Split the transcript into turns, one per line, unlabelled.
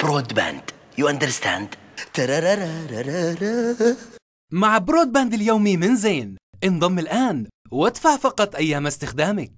برود باند يو اندرستاند
مع برودباند اليومي من زين
انضم الآن وادفع فقط أيام استخدامك